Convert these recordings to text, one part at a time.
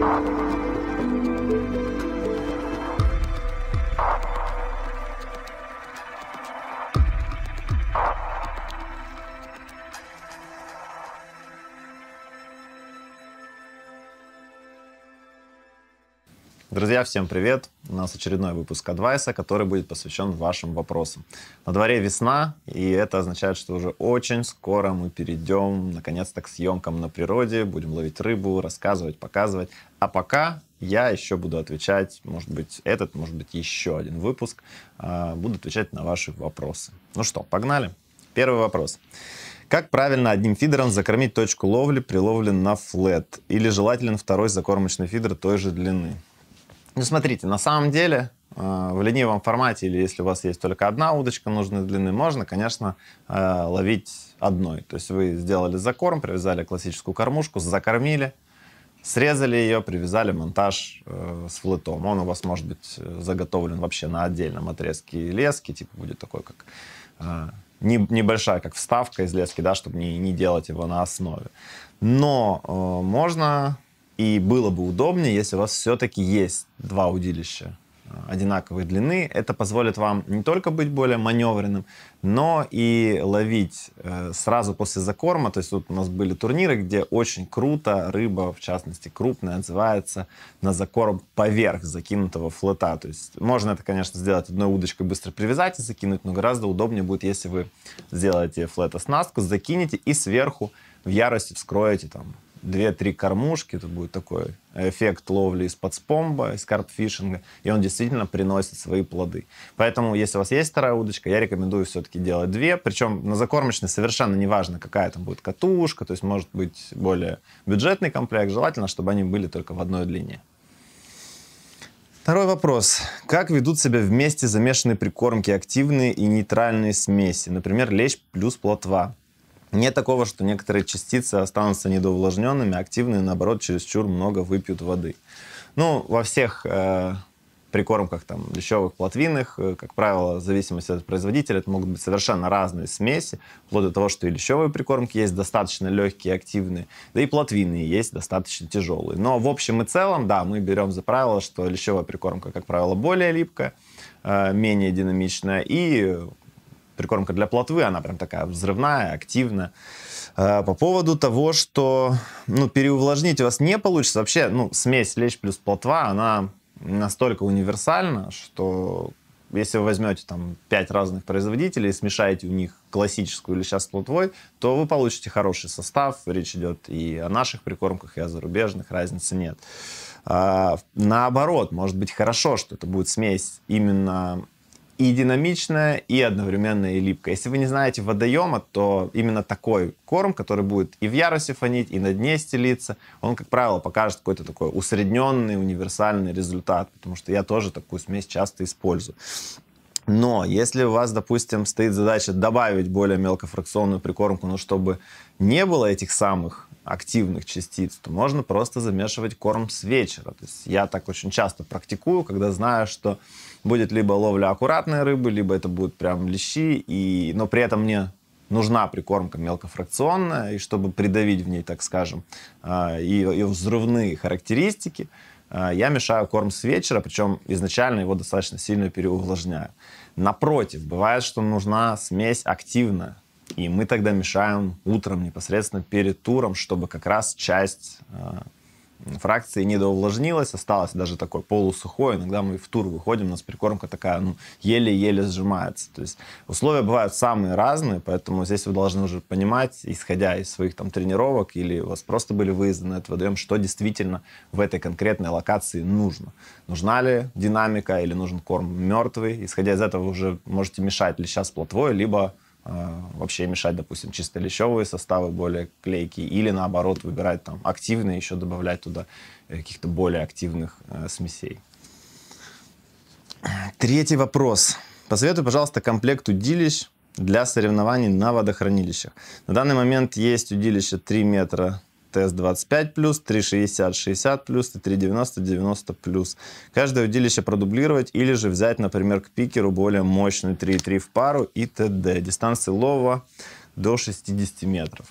Thank you. Друзья, всем привет! У нас очередной выпуск Адвайса, который будет посвящен вашим вопросам. На дворе весна, и это означает, что уже очень скоро мы перейдем, наконец-то, к съемкам на природе, будем ловить рыбу, рассказывать, показывать. А пока я еще буду отвечать, может быть, этот, может быть, еще один выпуск, а, буду отвечать на ваши вопросы. Ну что, погнали? Первый вопрос. Как правильно одним фидером закормить точку ловли приловлен на флет? Или желателен второй закормочный фидер той же длины? Ну, смотрите, на самом деле э, в ленивом формате или если у вас есть только одна удочка нужной длины, можно, конечно, э, ловить одной. То есть вы сделали закорм, привязали классическую кормушку, закормили, срезали ее, привязали монтаж э, с флотом. Он у вас может быть заготовлен вообще на отдельном отрезке лески, типа будет такой как небольшая как вставка из лески, да, чтобы не, не делать его на основе. Но можно и было бы удобнее, если у вас все-таки есть два удилища э, одинаковой длины. Это позволит вам не только быть более маневренным, но и ловить э, сразу после закорма. То есть тут у нас были турниры, где очень круто рыба, в частности крупная, отзывается на закорм поверх закинутого флота. То есть можно это, конечно, сделать одной удочкой, быстро привязать и закинуть, но гораздо удобнее будет, если вы сделаете флет-оснастку, закинете и сверху в ярости вскроете там две-три кормушки, это будет такой эффект ловли из-под спомба, из карпфишинга, и он действительно приносит свои плоды. Поэтому, если у вас есть вторая удочка, я рекомендую все-таки делать две, причем на закормочной совершенно неважно, какая там будет катушка, то есть может быть более бюджетный комплект, желательно, чтобы они были только в одной длине. Второй вопрос. Как ведут себя вместе замешанные прикормки активные и нейтральные смеси, например, лещ плюс плотва? Нет такого, что некоторые частицы останутся недоувлажненными, активные, наоборот, чересчур много выпьют воды. Ну, во всех э, прикормках там, лещевых, плотвинных, э, как правило, в зависимости от производителя, это могут быть совершенно разные смеси, вплоть до того, что и лещевые прикормки есть достаточно легкие, активные, да и плотвинные есть достаточно тяжелые. Но в общем и целом, да, мы берем за правило, что лещевая прикормка, как правило, более липкая, э, менее динамичная и прикормка для плотвы, она прям такая взрывная, активная. А, по поводу того, что ну, переувлажнить у вас не получится, вообще ну, смесь лещ плюс плотва, она настолько универсальна, что если вы возьмете там пять разных производителей и смешаете у них классическую или сейчас плотвой, то вы получите хороший состав. Речь идет и о наших прикормках, и о зарубежных, разницы нет. А, наоборот, может быть хорошо, что это будет смесь именно и динамичная, и одновременно и липкая. Если вы не знаете водоема, то именно такой корм, который будет и в ярусе фонить, и на дне стелиться, он, как правило, покажет какой-то такой усредненный, универсальный результат, потому что я тоже такую смесь часто использую. Но если у вас, допустим, стоит задача добавить более мелкофракционную прикормку, но чтобы не было этих самых активных частиц, то можно просто замешивать корм с вечера. То есть я так очень часто практикую, когда знаю, что будет либо ловля аккуратной рыбы, либо это будут прям лещи, и... но при этом мне нужна прикормка мелкофракционная, и чтобы придавить в ней, так скажем, ее а, взрывные характеристики, а, я мешаю корм с вечера, причем изначально его достаточно сильно переувлажняю. Напротив, бывает, что нужна смесь активная, и мы тогда мешаем утром непосредственно перед туром, чтобы как раз часть а, фракции недоувлажнилась, осталась даже такой полусухой. Иногда мы в тур выходим, у нас прикормка такая, ну, еле-еле сжимается. То есть условия бывают самые разные, поэтому здесь вы должны уже понимать, исходя из своих там тренировок или у вас просто были выезды на этот водоем, что действительно в этой конкретной локации нужно. Нужна ли динамика или нужен корм мертвый? Исходя из этого вы уже можете мешать ли сейчас плотвой, либо а, вообще мешать, допустим, чисто лещевые составы более клейкие, или наоборот выбирать там активные, еще добавлять туда э, каких-то более активных э, смесей. Третий вопрос. Посоветуй, пожалуйста, комплект удилищ для соревнований на водохранилищах. На данный момент есть удилище 3 метра ТС 25+, 360-60+, и 390-90+. Каждое удилище продублировать или же взять, например, к пикеру более мощный 3,3 в пару и т.д. Дистанции лова до 60 метров.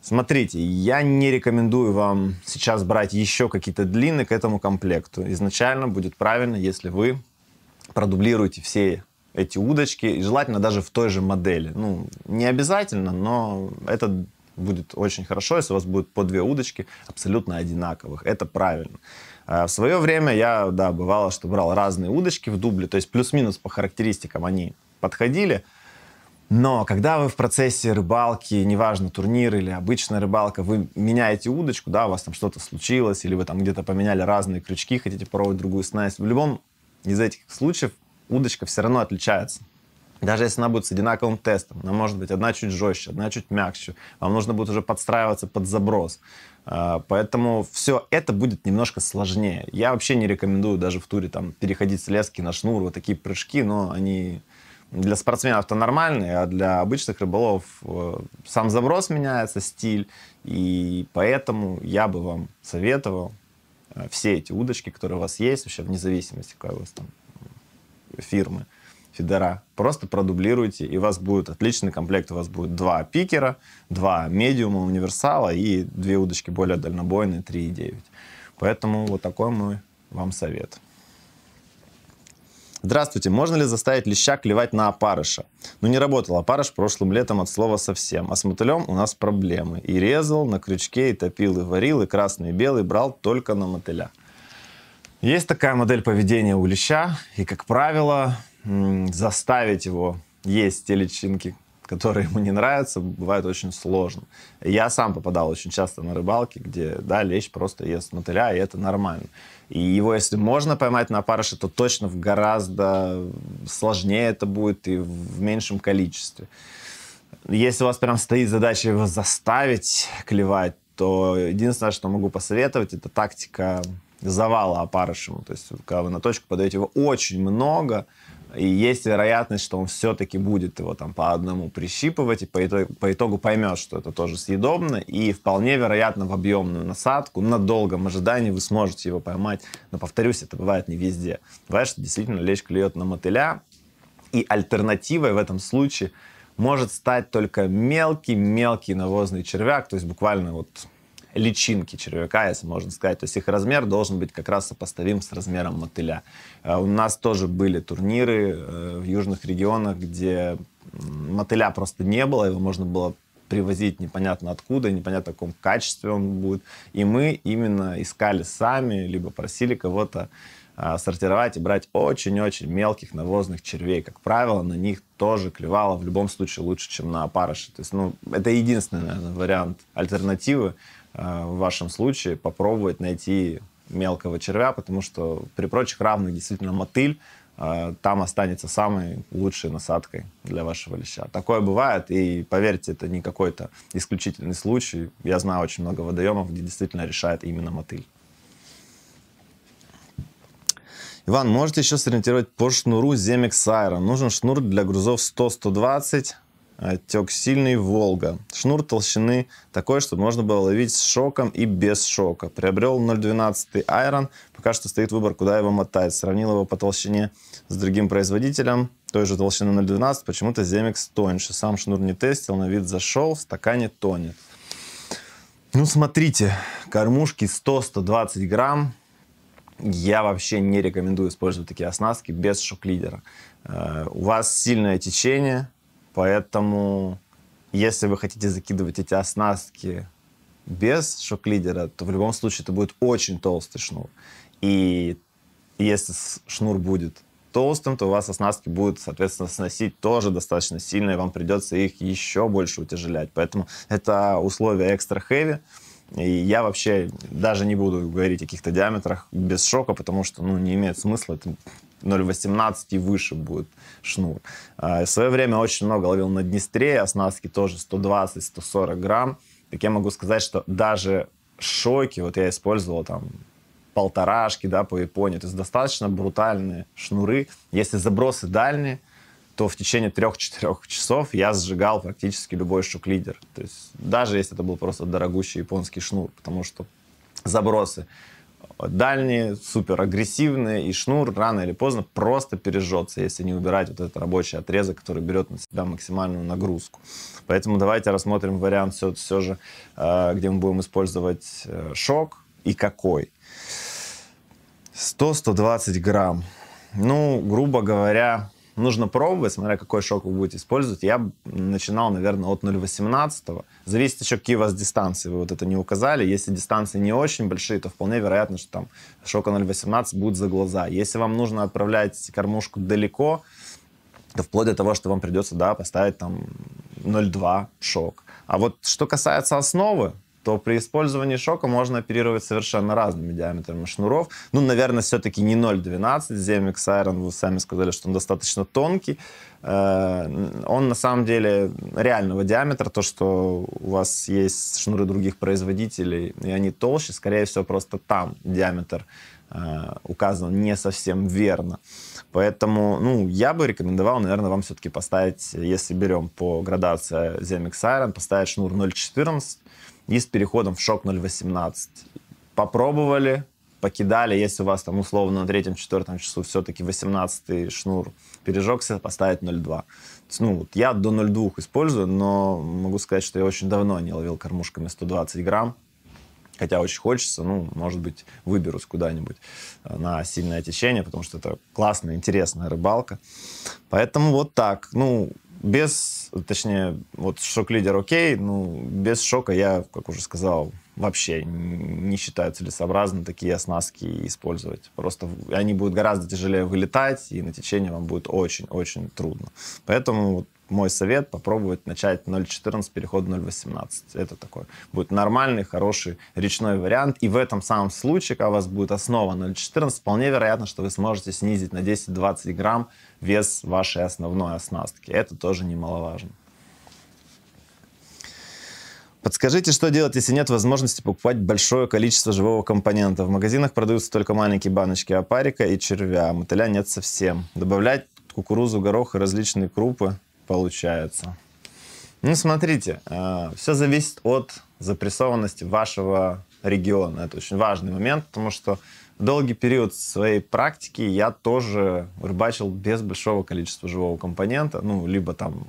Смотрите, я не рекомендую вам сейчас брать еще какие-то длины к этому комплекту. Изначально будет правильно, если вы продублируете все эти удочки, и желательно даже в той же модели. Ну, не обязательно, но это будет очень хорошо, если у вас будет по две удочки абсолютно одинаковых. Это правильно. А, в свое время я, да, бывало, что брал разные удочки в дубле, то есть плюс-минус по характеристикам они подходили, но когда вы в процессе рыбалки, неважно, турнир или обычная рыбалка, вы меняете удочку, да, у вас там что-то случилось, или вы там где-то поменяли разные крючки, хотите попробовать другую снасть, в любом из этих случаев удочка все равно отличается. Даже если она будет с одинаковым тестом, она может быть одна чуть жестче, одна чуть мягче. Вам нужно будет уже подстраиваться под заброс. А, поэтому все это будет немножко сложнее. Я вообще не рекомендую даже в туре там переходить с лески на шнур, вот такие прыжки, но они для спортсменов-то нормальные, а для обычных рыболов э, сам заброс меняется, стиль. И поэтому я бы вам советовал э, все эти удочки, которые у вас есть, вообще вне зависимости, какая у вас там э, фирмы, фидера, просто продублируйте, и у вас будет отличный комплект. У вас будет два пикера, два медиума универсала и две удочки более дальнобойные, 3,9. Поэтому вот такой мой вам совет. Здравствуйте, можно ли заставить леща клевать на опарыша? Ну не работал опарыш прошлым летом от слова совсем, а с мотылем у нас проблемы. И резал, на крючке, и топил, и варил, и красный, и белый брал только на мотыля. Есть такая модель поведения у леща, и, как правило, заставить его есть те личинки, которые ему не нравятся, бывает очень сложно. Я сам попадал очень часто на рыбалки, где, да, лещ просто ест мотыля, и это нормально. И его, если можно поймать на опарыша, то точно в гораздо сложнее это будет и в меньшем количестве. Если у вас прям стоит задача его заставить клевать, то единственное, что могу посоветовать, это тактика завала опарышем. То есть, когда вы на точку подаете его очень много, и есть вероятность, что он все-таки будет его там по одному прищипывать и по итогу, по итогу поймет, что это тоже съедобно. И вполне вероятно в объемную насадку на долгом ожидании вы сможете его поймать. Но, повторюсь, это бывает не везде. Бывает, что действительно лещ клюет на мотыля. И альтернативой в этом случае может стать только мелкий-мелкий навозный червяк, то есть буквально вот личинки червяка, если можно сказать. То есть их размер должен быть как раз сопоставим с размером мотыля. Э, у нас тоже были турниры э, в южных регионах, где мотыля просто не было, его можно было привозить непонятно откуда, непонятно в каком качестве он будет. И мы именно искали сами, либо просили кого-то э, сортировать и брать очень-очень мелких навозных червей. Как правило, на них тоже клевало в любом случае лучше, чем на опарыше. То есть, ну, это единственный, наверное, вариант альтернативы. Э, в вашем случае попробовать найти мелкого червя, потому что при прочих равных действительно мотыль э, там останется самой лучшей насадкой для вашего леща. Такое бывает, и поверьте, это не какой-то исключительный случай. Я знаю очень много водоемов, где действительно решает именно мотыль. Иван, можете еще сориентировать по шнуру Zemex Сайра. Нужен шнур для грузов 100-120, отек сильный «Волга». Шнур толщины такой, чтобы можно было ловить с шоком и без шока. Приобрел 0,12 Iron Пока что стоит выбор, куда его мотать. Сравнил его по толщине с другим производителем той же толщины 0,12. Почему-то Земекс тоньше. Сам шнур не тестил, на вид зашел, в стакане тонет. Ну, смотрите, кормушки 100-120 грамм. Я вообще не рекомендую использовать такие оснастки без шок-лидера. Э, у вас сильное течение, Поэтому, если вы хотите закидывать эти оснастки без шок-лидера, то в любом случае это будет очень толстый шнур. И если шнур будет толстым, то у вас оснастки будут, соответственно, сносить тоже достаточно сильно, и вам придется их еще больше утяжелять. Поэтому это условия экстра хэви. И я вообще даже не буду говорить о каких-то диаметрах без шока, потому что ну, не имеет смысла. Это 0,18 и выше будет шнур. А, в свое время очень много ловил на Днестре, оснастки тоже 120-140 грамм. Так я могу сказать, что даже шоки, вот я использовал там полторашки, да, по Японии, то есть достаточно брутальные шнуры. Если забросы дальние, то в течение трех-четырех часов я сжигал практически любой шок-лидер. То есть даже если это был просто дорогущий японский шнур, потому что забросы дальние, супер агрессивные, и шнур рано или поздно просто пережжется, если не убирать вот этот рабочий отрезок, который берет на себя максимальную нагрузку. Поэтому давайте рассмотрим вариант все, все же, э, где мы будем использовать э, шок и какой. 100-120 грамм. Ну, грубо говоря, нужно пробовать, смотря какой шок вы будете использовать. Я начинал, наверное, от 0,18. Зависит еще, какие у вас дистанции. Вы вот это не указали. Если дистанции не очень большие, то вполне вероятно, что там шока 0,18 будет за глаза. Если вам нужно отправлять кормушку далеко, то вплоть до того, что вам придется да, поставить там 0,2 шок. А вот что касается основы, то при использовании шока можно оперировать совершенно разными диаметрами шнуров. Ну, наверное, все-таки не 0,12 ZMX Iron, вы сами сказали, что он достаточно тонкий. Э, он на самом деле реального диаметра, то, что у вас есть шнуры других производителей, и они толще, скорее всего, просто там диаметр э, указан не совсем верно. Поэтому, ну, я бы рекомендовал, наверное, вам все-таки поставить, если берем по градации ZMX Iron, поставить шнур 0,14, и с переходом в шок 0.18. Попробовали, покидали, если у вас там условно на третьем-четвертом часу все-таки 18 шнур пережегся, поставить 0.2. Ну, вот я до 0.2 использую, но могу сказать, что я очень давно не ловил кормушками 120 грамм, хотя очень хочется, ну, может быть, выберусь куда-нибудь э, на сильное течение, потому что это классная, интересная рыбалка. Поэтому вот так. Ну, без, точнее, вот шок-лидер окей, ну, без шока я, как уже сказал, вообще не считаю целесообразным такие оснастки использовать. Просто они будут гораздо тяжелее вылетать, и на течение вам будет очень-очень трудно. Поэтому мой совет попробовать начать 0.14, переход 0.18. Это такой будет нормальный, хороший речной вариант. И в этом самом случае, когда у вас будет основа 0.14, вполне вероятно, что вы сможете снизить на 10-20 грамм вес вашей основной оснастки. Это тоже немаловажно. Подскажите, что делать, если нет возможности покупать большое количество живого компонента? В магазинах продаются только маленькие баночки опарика и червя, а мотыля нет совсем. Добавлять кукурузу, горох и различные крупы получается? Ну, смотрите, э, все зависит от запрессованности вашего региона. Это очень важный момент, потому что долгий период своей практики я тоже рыбачил без большого количества живого компонента, ну, либо там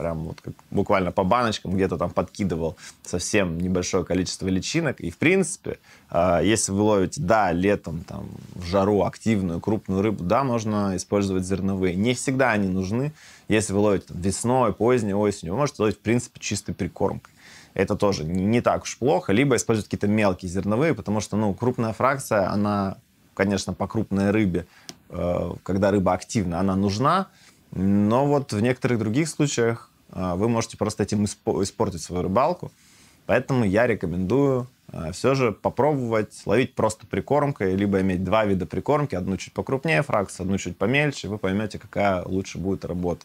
прям вот как, буквально по баночкам где-то там подкидывал совсем небольшое количество личинок. И, в принципе, э, если вы ловите, да, летом там в жару активную крупную рыбу, да, можно использовать зерновые. Не всегда они нужны. Если вы ловите там, весной, поздней, осенью, вы можете ловить, в принципе, чистой прикормкой это тоже не так уж плохо, либо использовать какие-то мелкие зерновые, потому что, ну, крупная фракция, она, конечно, по крупной рыбе, э, когда рыба активна, она нужна, но вот в некоторых других случаях а, вы можете просто этим испортить свою рыбалку. Поэтому я рекомендую а, все же попробовать ловить просто прикормкой, либо иметь два вида прикормки, одну чуть покрупнее фракс, одну чуть помельче, вы поймете, какая лучше будет работа.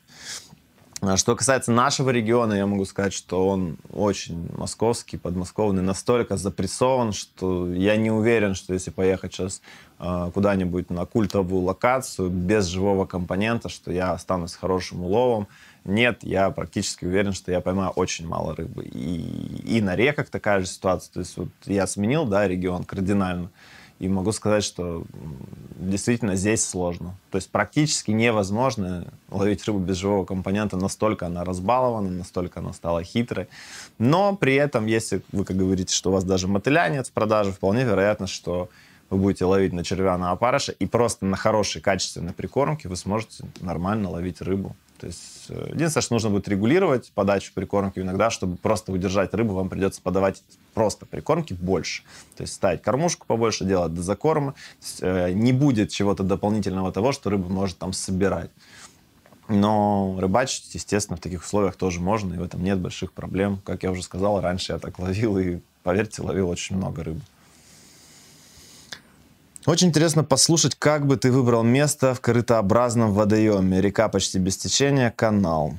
А что касается нашего региона, я могу сказать, что он очень московский, подмосковный, настолько запрессован, что я не уверен, что если поехать сейчас а, куда-нибудь на культовую локацию без живого компонента, что я останусь хорошим уловом. Нет, я практически уверен, что я поймаю очень мало рыбы. И, и на реках такая же ситуация. То есть вот я сменил да, регион кардинально. И могу сказать, что действительно здесь сложно. То есть практически невозможно ловить рыбу без живого компонента. Настолько она разбалована, настолько она стала хитрой. Но при этом, если вы, как говорите, что у вас даже мотыля нет в продаже, вполне вероятно, что вы будете ловить на червя на опарыша и просто на хорошей качественной прикормке вы сможете нормально ловить рыбу то есть э, единственное, что нужно будет регулировать подачу прикормки иногда, чтобы просто удержать рыбу, вам придется подавать просто прикормки больше. То есть ставить кормушку побольше, делать до закорма. Есть, э, не будет чего-то дополнительного того, что рыба может там собирать. Но рыбачить, естественно, в таких условиях тоже можно, и в этом нет больших проблем. Как я уже сказал, раньше я так ловил, и, поверьте, ловил очень много рыбы. Очень интересно послушать, как бы ты выбрал место в корытообразном водоеме. Река почти без течения, канал.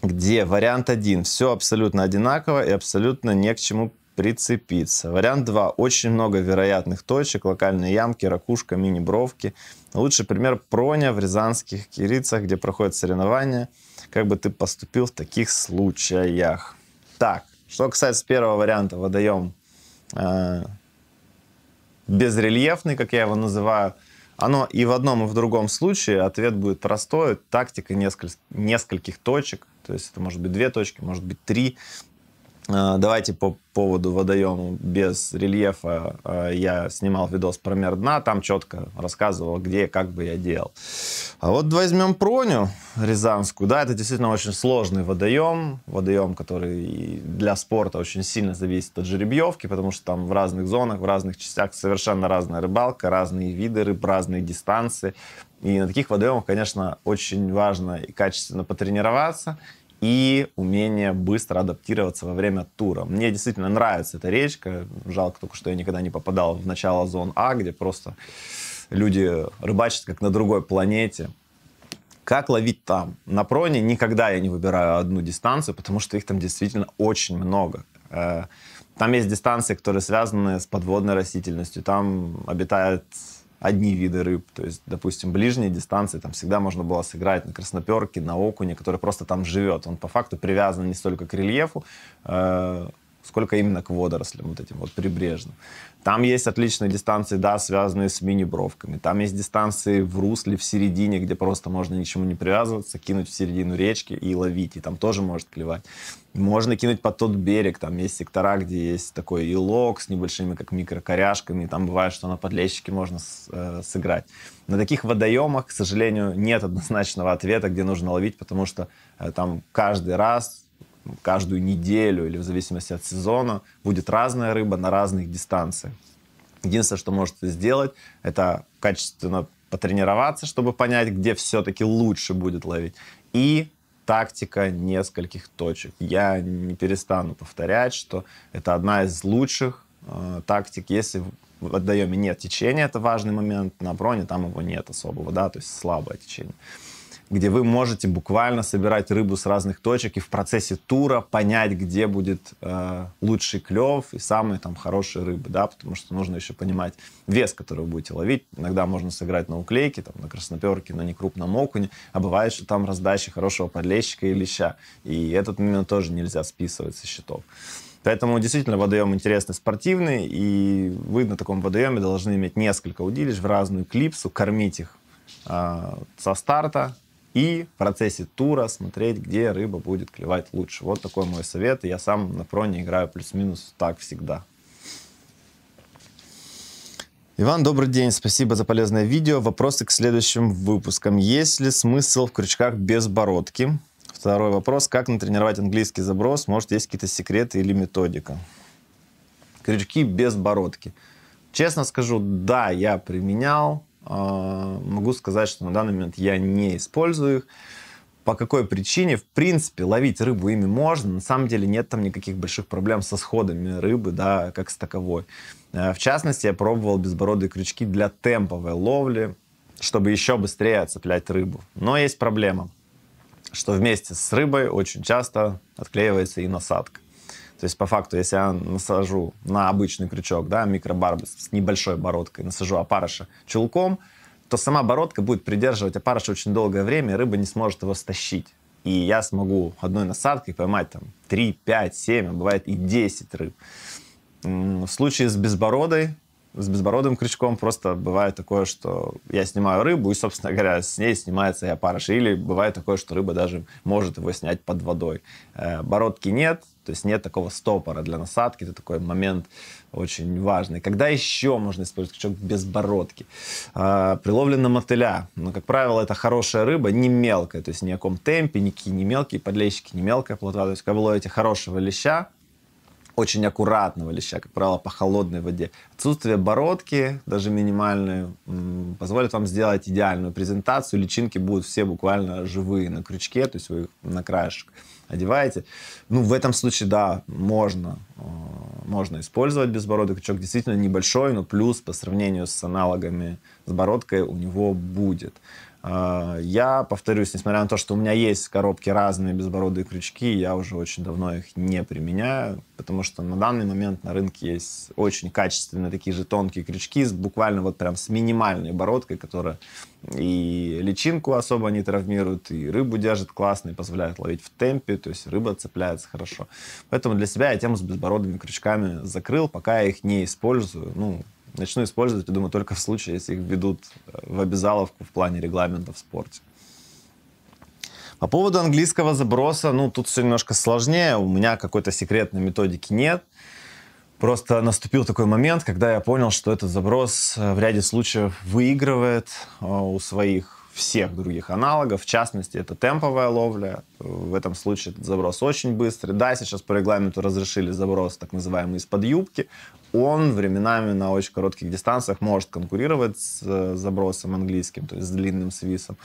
Где вариант один, Все абсолютно одинаково и абсолютно не к чему прицепиться. Вариант 2. Очень много вероятных точек, локальные ямки, ракушка, мини-бровки. Лучший пример Проня в Рязанских Кирицах, где проходят соревнования. Как бы ты поступил в таких случаях? Так, что касается первого варианта, водоем э, безрельефный, как я его называю, оно и в одном, и в другом случае ответ будет простой. Тактика несколь, нескольких точек. То есть это может быть две точки, может быть три. А, давайте по поводу водоема без рельефа. А, я снимал видос про мер дна, там четко рассказывал, где как бы я делал. А вот возьмем Проню Рязанскую. Да, это действительно очень сложный водоем. Водоем, который для спорта очень сильно зависит от жеребьевки, потому что там в разных зонах, в разных частях совершенно разная рыбалка, разные виды рыб, разные дистанции. И на таких водоемах, конечно, очень важно и качественно потренироваться, и умение быстро адаптироваться во время тура. Мне действительно нравится эта речка. Жалко только, что я никогда не попадал в начало зон А, где просто люди рыбачат как на другой планете. Как ловить там? На проне никогда я не выбираю одну дистанцию, потому что их там действительно очень много. Э, там есть дистанции, которые связаны с подводной растительностью. Там обитает одни виды рыб. То есть, допустим, ближние дистанции там всегда можно было сыграть на красноперке, на окуне, который просто там живет. Он по факту привязан не столько к рельефу, э, сколько именно к водорослям вот этим вот прибрежным. Там есть отличные дистанции, да, связанные с мини-бровками. Там есть дистанции в русле, в середине, где просто можно ничему не привязываться, кинуть в середину речки и ловить, и там тоже может клевать. Можно кинуть под тот берег, там есть сектора, где есть такой илок с небольшими как микрокоряшками, там бывает, что на подлещике можно с, э, сыграть. На таких водоемах, к сожалению, нет однозначного ответа, где нужно ловить, потому что э, там каждый раз каждую неделю или в зависимости от сезона будет разная рыба на разных дистанциях. Единственное, что можете сделать, это качественно потренироваться, чтобы понять, где все-таки лучше будет ловить. И тактика нескольких точек. Я не перестану повторять, что это одна из лучших э, тактик, если в водоеме нет течения, это важный момент, на броне там его нет особого, да, то есть слабое течение где вы можете буквально собирать рыбу с разных точек и в процессе тура понять, где будет э, лучший клев и самые там хорошие рыбы, да, потому что нужно еще понимать вес, который вы будете ловить. Иногда можно сыграть на уклейке, там, на красноперке, но не крупном окуне, а бывает, что там раздача хорошего подлещика и леща, и этот момент тоже нельзя списывать со счетов. Поэтому действительно водоем интересный, спортивный, и вы на таком водоеме должны иметь несколько удилищ в разную клипсу, кормить их э, со старта, и в процессе тура смотреть, где рыба будет клевать лучше. Вот такой мой совет. я сам на проне играю плюс-минус так всегда. Иван, добрый день. Спасибо за полезное видео. Вопросы к следующим выпускам. Есть ли смысл в крючках без бородки? Второй вопрос. Как натренировать английский заброс? Может, есть какие-то секреты или методика? Крючки без бородки. Честно скажу, да, я применял. А, могу сказать, что на данный момент я не использую их. По какой причине? В принципе, ловить рыбу ими можно. На самом деле нет там никаких больших проблем со сходами рыбы, да, как с таковой. А, в частности, я пробовал безбородые крючки для темповой ловли, чтобы еще быстрее оцеплять рыбу. Но есть проблема, что вместе с рыбой очень часто отклеивается и насадка. То есть, по факту, если я насажу на обычный крючок, да, микробарбус с небольшой бородкой, насажу опарыша чулком, то сама бородка будет придерживать опарыша очень долгое время, и рыба не сможет его стащить. И я смогу одной насадкой поймать там 3, 5, 7, а бывает и 10 рыб. В случае с безбородой с безбородым крючком просто бывает такое, что я снимаю рыбу, и, собственно говоря, с ней снимается и опарыш. Или бывает такое, что рыба даже может его снять под водой. Э, бородки нет, то есть нет такого стопора для насадки. Это такой момент очень важный. Когда еще можно использовать крючок без бородки? Э, Приловлено мотыля. Но, ну, как правило, это хорошая рыба, не мелкая. То есть ни о ком темпе, никакие не мелкие подлещики, не мелкая плота. То есть, когда вы ловите хорошего леща, очень аккуратного леща, как правило, по холодной воде. Отсутствие бородки, даже минимальной, позволит вам сделать идеальную презентацию. Личинки будут все буквально живые на крючке, то есть вы их на краешек одеваете. Ну, в этом случае, да, можно, э, можно использовать безбородый крючок. Действительно небольшой, но плюс по сравнению с аналогами с бородкой у него будет. А, я, повторюсь, несмотря на то, что у меня есть коробки разные, безбородые крючки, я уже очень давно их не применяю, потому что на данный момент на рынке есть очень качественные такие же тонкие крючки, с, буквально вот прям с минимальной бородкой, которая и личинку особо не травмирует, и рыбу держит классно, и позволяет ловить в темпе, то есть рыба цепляется хорошо. Поэтому для себя я тему с безбородыми крючками закрыл, пока я их не использую, ну, начну использовать, я думаю, только в случае, если их введут э, в обязаловку в плане регламента в спорте. По поводу английского заброса, ну, тут все немножко сложнее. У меня какой-то секретной методики нет. Просто наступил такой момент, когда я понял, что этот заброс э, в ряде случаев выигрывает э, у своих всех других аналогов. В частности, это темповая ловля. В этом случае заброс очень быстрый. Да, сейчас по регламенту разрешили заброс так называемый из-под юбки. Он временами на очень коротких дистанциях может конкурировать с э, забросом английским, то есть с длинным свисом.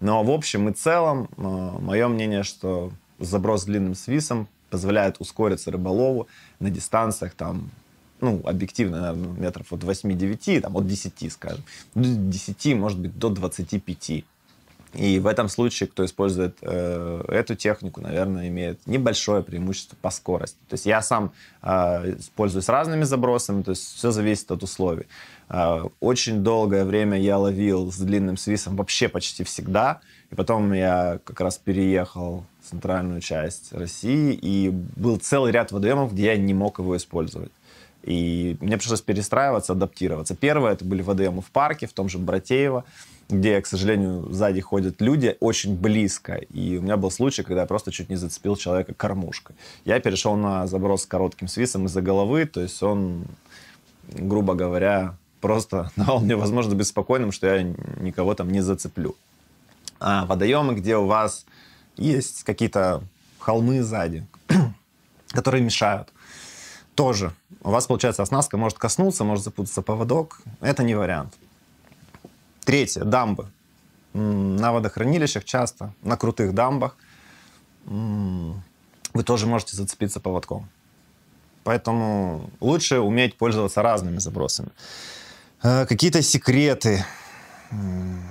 Но в общем и целом, э, мое мнение, что заброс с длинным свисом позволяет ускориться рыболову на дистанциях там ну, объективно, наверное, метров от 8-9, там, от 10, скажем, до 10, может быть, до 25. И в этом случае, кто использует э, эту технику, наверное, имеет небольшое преимущество по скорости. То есть я сам э, использую с разными забросами, то есть все зависит от условий. Э, очень долгое время я ловил с длинным свисом вообще почти всегда. И потом я как раз переехал в центральную часть России, и был целый ряд водоемов, где я не мог его использовать. И мне пришлось перестраиваться, адаптироваться. Первое, это были ВДМ в парке, в том же Братеево, где, к сожалению, сзади ходят люди очень близко. И у меня был случай, когда я просто чуть не зацепил человека кормушкой. Я перешел на заброс с коротким свисом из-за головы, то есть он, грубо говоря, просто давал мне возможность быть спокойным, что я никого там не зацеплю. А водоемы, где у вас есть какие-то холмы сзади, которые мешают тоже. У вас, получается, оснастка может коснуться, может запутаться поводок. Это не вариант. Третье. Дамбы. На водохранилищах часто, на крутых дамбах вы тоже можете зацепиться поводком. Поэтому лучше уметь пользоваться разными забросами. Э, какие-то секреты.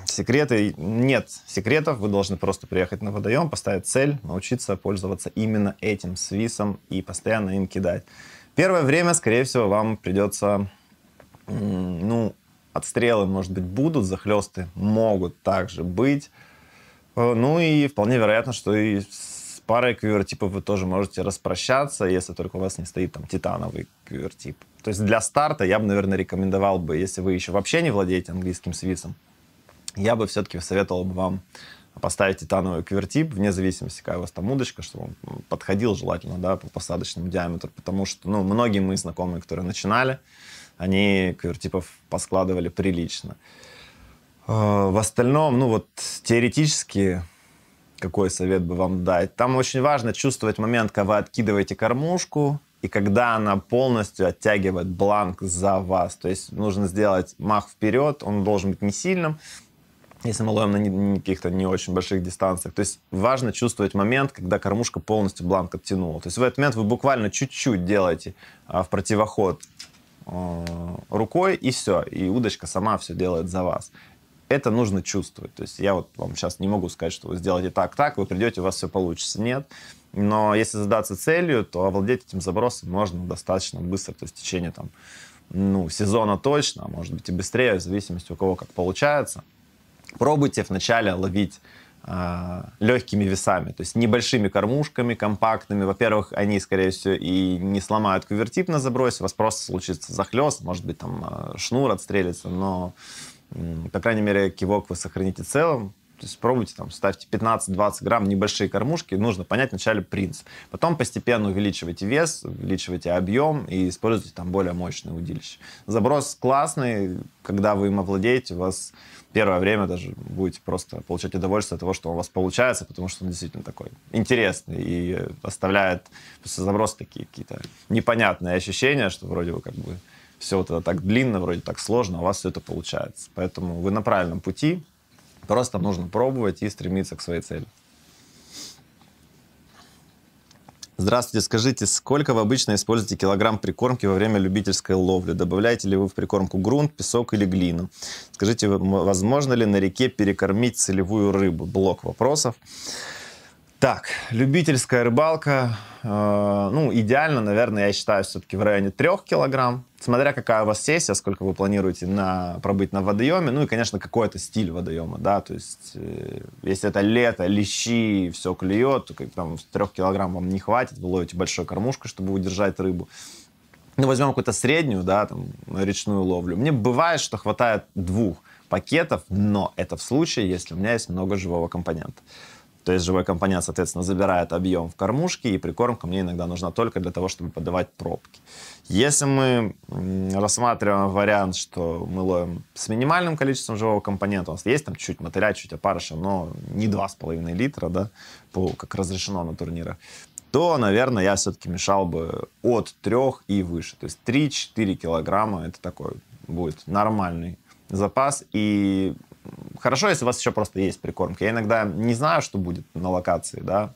Секреты нет секретов, вы должны просто приехать на водоем, поставить цель, научиться пользоваться именно этим свисом и постоянно им кидать. Первое время, скорее всего, вам придется, ну, отстрелы, может быть, будут, захлесты могут также быть. Э, ну и вполне вероятно, что и с парой квивертипов вы тоже можете распрощаться, если только у вас не стоит там титановый квивертип. То есть для старта я бы, наверное, рекомендовал бы, если вы еще вообще не владеете английским свисом, я бы все-таки советовал бы вам а поставить титановый квертип, вне зависимости, какая у вас там удочка, чтобы он ну, подходил желательно, да, по посадочному диаметру, потому что, ну, многие мои знакомые, которые начинали, они квертипов поскладывали прилично. А, в остальном, ну, вот теоретически какой совет бы вам дать? Там очень важно чувствовать момент, когда вы откидываете кормушку, и когда она полностью оттягивает бланк за вас. То есть нужно сделать мах вперед, он должен быть не сильным, если мы ловим на каких-то не очень больших дистанциях. То есть важно чувствовать момент, когда кормушка полностью бланк оттянула. То есть в этот момент вы буквально чуть-чуть делаете а, в противоход а, рукой, и все. И удочка сама все делает за вас. Это нужно чувствовать. То есть я вот вам сейчас не могу сказать, что вы сделаете так, так, вы придете, у вас все получится. Нет. Но если задаться целью, то овладеть этим забросом можно достаточно быстро, то есть в течение там, ну, сезона точно, а может быть и быстрее, в зависимости у кого как получается. Пробуйте вначале ловить э, а, легкими весами, то есть небольшими кормушками, компактными. Во-первых, они, скорее всего, и не сломают кувертип на забросе, у вас просто случится захлест, может быть, там э, шнур отстрелится, но, э, по крайней мере, кивок вы сохраните целым, спробуйте там, ставьте 15-20 грамм небольшие кормушки, нужно понять вначале принцип. Потом постепенно увеличивайте вес, увеличивайте объем и используйте там более мощные удилища. Заброс классный, когда вы им овладеете, у вас первое время даже будете просто получать удовольствие от того, что у вас получается, потому что он действительно такой интересный и оставляет после заброса такие какие-то непонятные ощущения, что вроде бы как бы все вот это так длинно, вроде так сложно, а у вас все это получается. Поэтому вы на правильном пути, Просто нужно пробовать и стремиться к своей цели. Здравствуйте, скажите, сколько вы обычно используете килограмм прикормки во время любительской ловли? Добавляете ли вы в прикормку грунт, песок или глину? Скажите, возможно ли на реке перекормить целевую рыбу? Блок вопросов. Так, любительская рыбалка, э, ну, идеально, наверное, я считаю, все-таки в районе 3 килограмм. Смотря какая у вас сессия, сколько вы планируете на, пробыть на водоеме, ну и, конечно, какой это стиль водоема, да, то есть э, если это лето, лещи, все клюет, то как, там трех килограмм вам не хватит, вы ловите большой кормушкой, чтобы удержать рыбу. Ну, возьмем какую-то среднюю, да, там, речную ловлю. Мне бывает, что хватает двух пакетов, но это в случае, если у меня есть много живого компонента. То есть живой компонент, соответственно, забирает объем в кормушке, и прикормка мне иногда нужна только для того, чтобы подавать пробки. Если мы рассматриваем вариант, что мы ловим с минимальным количеством живого компонента, у нас есть там чуть-чуть мотыля, чуть опарыша, но не 2,5 литра, да, по, как разрешено на турнирах, то, наверное, я все-таки мешал бы от 3 и выше. То есть 3-4 килограмма — это такой будет нормальный запас. И Хорошо, если у вас еще просто есть прикормка. Я иногда не знаю, что будет на локации, да,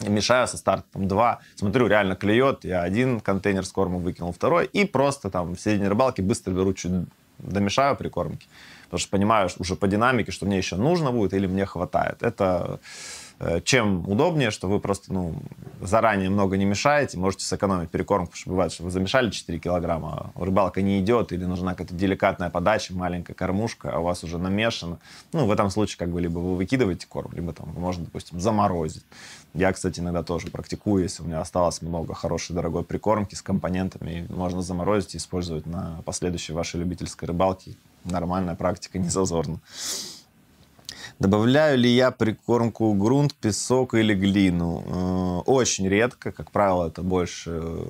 мешаю со стартом два, смотрю, реально клюет, я один контейнер с кормом выкинул, второй, и просто там в середине рыбалки быстро беру, чуть домешаю прикормки, потому что понимаю уже по динамике, что мне еще нужно будет или мне хватает. Это Э, чем удобнее, что вы просто ну, заранее много не мешаете, можете сэкономить перекормку, потому что бывает, что вы замешали 4 килограмма, а рыбалка не идет, или нужна какая-то деликатная подача, маленькая кормушка, а у вас уже намешано. Ну, в этом случае как бы либо вы выкидываете корм, либо там можно, допустим, заморозить. Я, кстати, иногда тоже практикую, если у меня осталось много хорошей дорогой прикормки с компонентами, можно заморозить и использовать на последующей вашей любительской рыбалке. Нормальная практика, не зазорно. Добавляю ли я прикормку грунт, песок или глину? Э, очень редко, как правило, это больше э,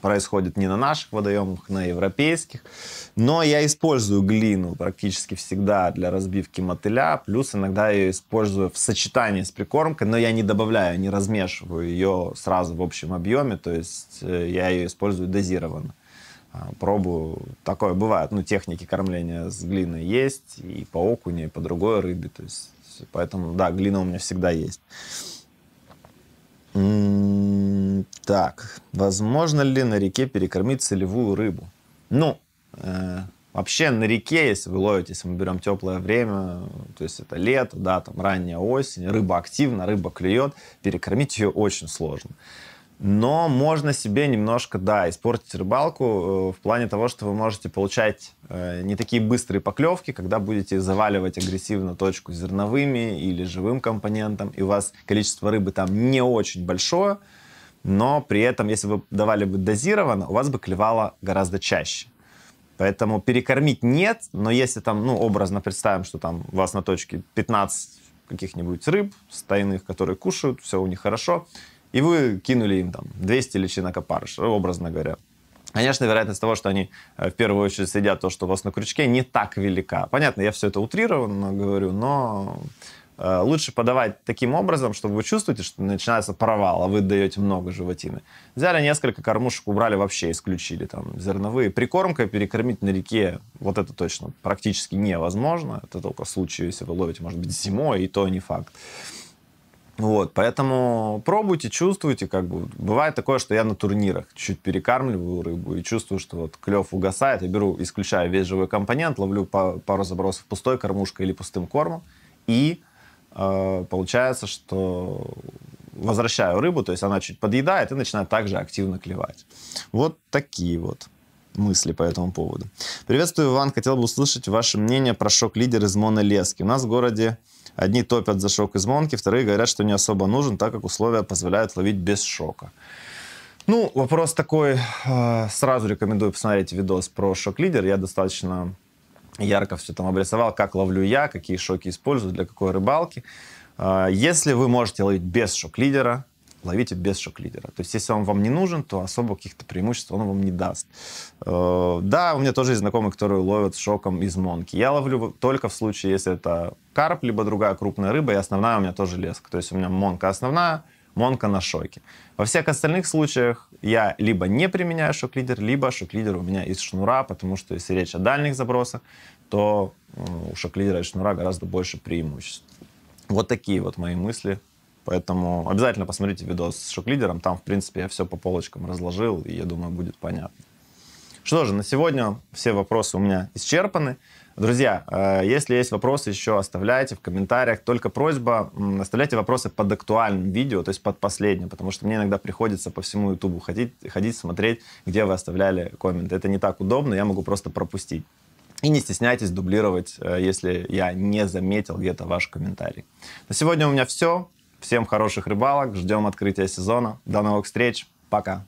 происходит не на наших водоемах, на европейских. Но я использую глину практически всегда для разбивки мотыля, плюс иногда я ее использую в сочетании с прикормкой, но я не добавляю, не размешиваю ее сразу в общем объеме, то есть э, я ее использую дозированно. А, пробу. Такое бывает. Ну, техники кормления с глиной есть, и по окуне, и по другой рыбе. То есть, поэтому, да, глина у меня всегда есть. Так, возможно ли на реке перекормить целевую рыбу? Ну, э, вообще на реке, если вы ловите, если мы берем теплое время, то есть это лето, да, там ранняя осень, рыба активна, рыба клюет, перекормить ее очень сложно но можно себе немножко, да, испортить рыбалку э, в плане того, что вы можете получать э, не такие быстрые поклевки, когда будете заваливать агрессивно точку зерновыми или живым компонентом, и у вас количество рыбы там не очень большое, но при этом, если вы давали бы дозированно, у вас бы клевало гораздо чаще. Поэтому перекормить нет, но если там, ну, образно представим, что там у вас на точке 15 каких-нибудь рыб стайных, которые кушают, все у них хорошо, и вы кинули им там 200 личинок опарыш, образно говоря. Конечно, вероятность того, что они э, в первую очередь съедят то, что у вас на крючке, не так велика. Понятно, я все это утрированно говорю, но э, лучше подавать таким образом, чтобы вы чувствуете, что начинается провал, а вы даете много животины. Взяли несколько кормушек, убрали вообще, исключили там зерновые. Прикормкой перекормить на реке, вот это точно практически невозможно. Это только в случае, если вы ловите, может быть, зимой, и то не факт. Вот, поэтому пробуйте, чувствуйте, как бы. Бывает такое, что я на турнирах чуть-чуть перекармливаю рыбу и чувствую, что вот клев угасает. Я беру, исключаю весь живой компонент, ловлю по, пару забросов пустой кормушкой или пустым кормом. И э, получается, что возвращаю рыбу, то есть она чуть подъедает и начинает также активно клевать. Вот такие вот мысли по этому поводу. Приветствую, Иван. Хотел бы услышать ваше мнение про шок-лидер из Монолески. У нас в городе Одни топят за шок из Монки, вторые говорят, что не особо нужен, так как условия позволяют ловить без шока. Ну, вопрос такой. Э, сразу рекомендую посмотреть видос про шок-лидер. Я достаточно ярко все там обрисовал, как ловлю я, какие шоки использую, для какой рыбалки. Э, если вы можете ловить без шок-лидера, ловите без шок-лидера. То есть, если он вам не нужен, то особо каких-то преимуществ он вам не даст. Э, да, у меня тоже есть знакомые, которые ловят шоком из монки. Я ловлю только в случае, если это карп, либо другая крупная рыба, и основная у меня тоже леска. То есть, у меня монка основная, монка на шоке. Во всех остальных случаях я либо не применяю шок-лидер, либо шок-лидер у меня из шнура, потому что если речь о дальних забросах, то э, у шок-лидера из шнура гораздо больше преимуществ. Вот такие вот мои мысли Поэтому обязательно посмотрите видос с шок-лидером. Там, в принципе, я все по полочкам разложил, и я думаю, будет понятно. Что же, на сегодня все вопросы у меня исчерпаны. Друзья, э, если есть вопросы, еще оставляйте в комментариях. Только просьба, оставляйте вопросы под актуальным видео, то есть под последним, потому что мне иногда приходится по всему Ютубу ходить, ходить смотреть, где вы оставляли комменты. Это не так удобно, я могу просто пропустить. И не стесняйтесь дублировать, э, если я не заметил где-то ваш комментарий. На сегодня у меня все. Всем хороших рыбалок, ждем открытия сезона. До новых встреч, пока.